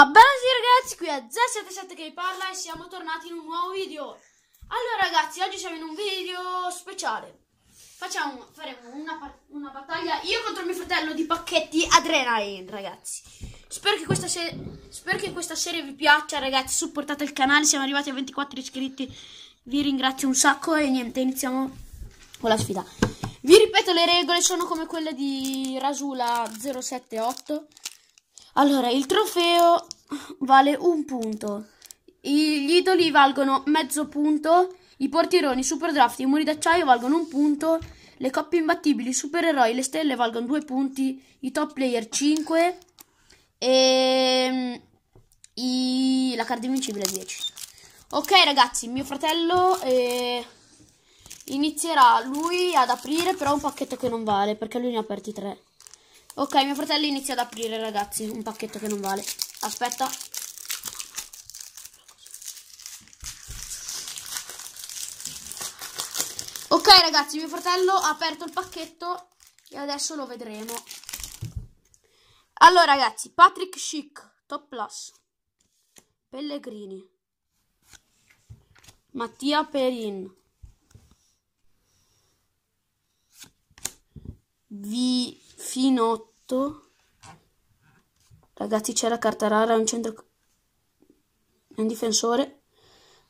Ah, buonasera ragazzi, qui è Z77 che parla e siamo tornati in un nuovo video Allora ragazzi, oggi siamo in un video speciale Facciamo, Faremo una, una battaglia io contro mio fratello di pacchetti Adrenaline ragazzi spero che, questa spero che questa serie vi piaccia ragazzi, supportate il canale, siamo arrivati a 24 iscritti Vi ringrazio un sacco e niente, iniziamo con la sfida Vi ripeto le regole, sono come quelle di Rasula078 allora, il trofeo vale un punto. Gli idoli valgono mezzo punto. I portieroni, super draft, i muri d'acciaio valgono un punto. Le coppie imbattibili, i supereroi, le stelle valgono due punti. I top player 5. E ehm, i... la carta invincibile 10. Ok ragazzi, mio fratello eh, inizierà lui ad aprire però un pacchetto che non vale perché lui ne ha aperti tre. Ok, mio fratello inizia ad aprire, ragazzi, un pacchetto che non vale. Aspetta. Ok, ragazzi, mio fratello ha aperto il pacchetto e adesso lo vedremo. Allora, ragazzi, Patrick Chic, Top Plus, Pellegrini, Mattia Perin, Vi... Chinotto. Ragazzi, c'è la carta rara, un centro... un difensore.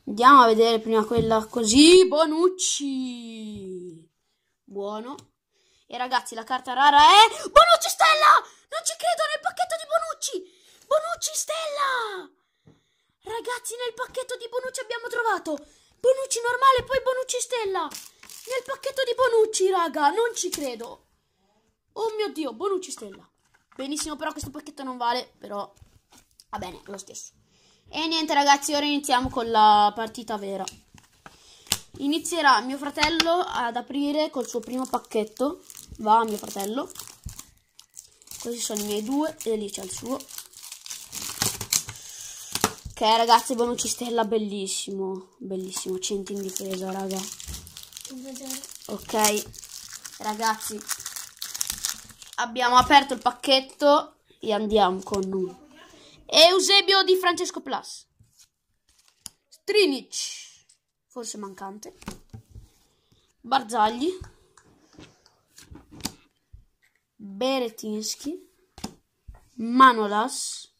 Andiamo a vedere prima quella così, Bonucci. Buono. E ragazzi, la carta rara è... Bonucci Stella! Non ci credo, nel pacchetto di Bonucci! Bonucci Stella! Ragazzi, nel pacchetto di Bonucci abbiamo trovato Bonucci normale, poi Bonucci Stella! Nel pacchetto di Bonucci, raga, non ci credo! Oh mio Dio, Bonucci stella. Benissimo, però questo pacchetto non vale, però va bene, lo stesso. E niente ragazzi, ora iniziamo con la partita vera. Inizierà mio fratello ad aprire col suo primo pacchetto. Va mio fratello. Questi sono i miei due e lì c'è il suo. Ok ragazzi, Bonucci Stella, bellissimo. Bellissimo, 100 in difesa, raga. Ok, ragazzi, abbiamo aperto il pacchetto e andiamo con lui. Eusebio di Francesco Plus. Strinic, forse mancante. Barzagli. Beretinski. Manolas.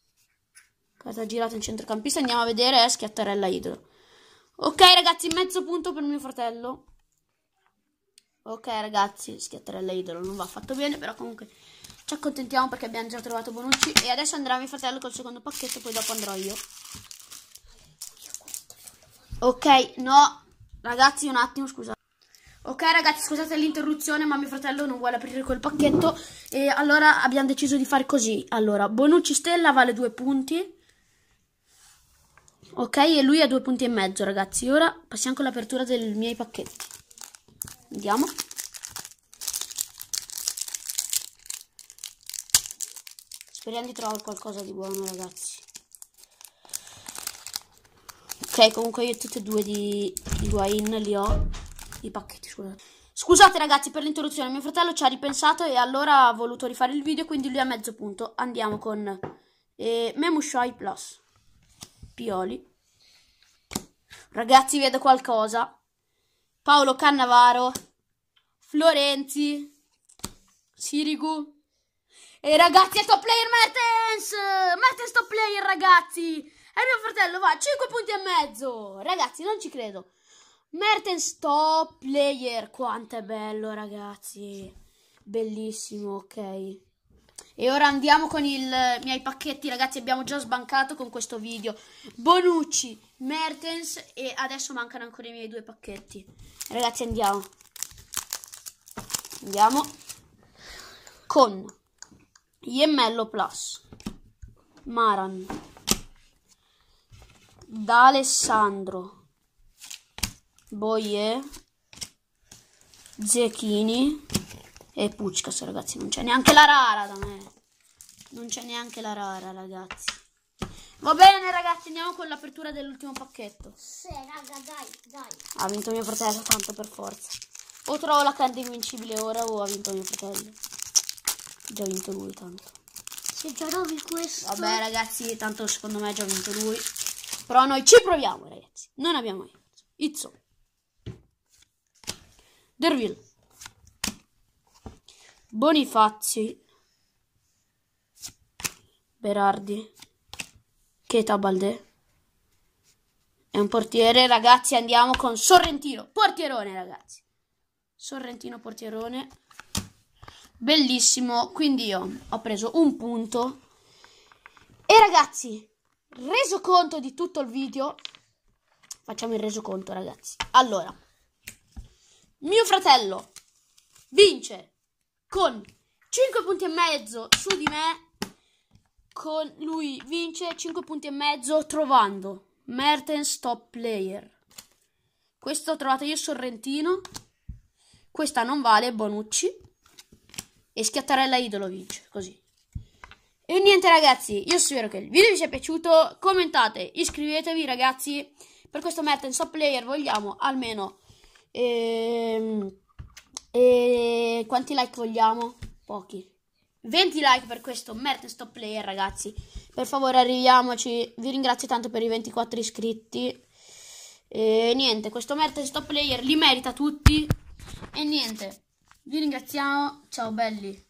Carta girata in centrocampista. Andiamo a vedere. Eh, Schiattarella Idro. Ok ragazzi, mezzo punto per mio fratello. Ok ragazzi, schiattarella idolo non va affatto bene, però comunque ci accontentiamo perché abbiamo già trovato Bonucci e adesso andrà mio fratello col secondo pacchetto, poi dopo andrò io. Ok, no, ragazzi un attimo, scusa. Ok ragazzi, scusate l'interruzione, ma mio fratello non vuole aprire quel pacchetto e allora abbiamo deciso di fare così. Allora, Bonucci Stella vale due punti. Ok, e lui ha due punti e mezzo, ragazzi. Ora passiamo con l'apertura dei miei pacchetti. Andiamo. Speriamo di trovare qualcosa di buono, ragazzi. Ok, comunque io tutti e due di Higuain li ho. I pacchetti, scusate. Scusate ragazzi per l'interruzione, mio fratello ci ha ripensato e allora ha voluto rifare il video, quindi lui a mezzo punto. Andiamo con eh, Memushai Plus. Pioli. Ragazzi, vedo qualcosa. Paolo Cannavaro, Florenzi, Sirigu. E ragazzi, è top player Mertens! Mertens top player, ragazzi! E mio fratello va 5 punti e mezzo! Ragazzi, non ci credo. Mertens top player, quanto è bello, ragazzi. Bellissimo, ok. E ora andiamo con i eh, miei pacchetti, ragazzi, abbiamo già sbancato con questo video. Bonucci, Mertens e adesso mancano ancora i miei due pacchetti. Ragazzi, andiamo. Andiamo con Iemmello Plus, Maran, D'Alessandro, Boie, Zecchini, e Puckas, ragazzi, non c'è neanche la rara da me. Non c'è neanche la rara, ragazzi. Va bene, ragazzi, andiamo con l'apertura dell'ultimo pacchetto. Sì, raga, dai, dai. Ha vinto mio fratello, tanto per forza. O trovo la carta invincibile ora o ha vinto mio fratello. Già vinto lui, tanto. Se già trovi questo... Vabbè, ragazzi, tanto secondo me ha già vinto lui. Però noi ci proviamo, ragazzi. Non abbiamo mai perso. Izzo. Derville. Bonifazzi Berardi Cheta Baldè è un portiere ragazzi andiamo con Sorrentino portierone ragazzi Sorrentino portierone bellissimo quindi io ho preso un punto e ragazzi reso conto di tutto il video facciamo il resoconto ragazzi allora mio fratello vince con 5 punti e mezzo su di me. Con lui vince 5 punti e mezzo trovando Mertens top player. Questo ho trovato io Sorrentino. Questa non vale Bonucci. E Schiattarella Idolo vince così. E niente ragazzi, io spero che il video vi sia piaciuto. Commentate, iscrivetevi ragazzi. Per questo Mertens top player vogliamo almeno... Ehm, e quanti like vogliamo? Pochi. 20 like per questo merda stop player, ragazzi. Per favore, arriviamoci. Vi ringrazio tanto per i 24 iscritti. E niente, questo merda stop player li merita tutti. E niente, vi ringraziamo. Ciao belli.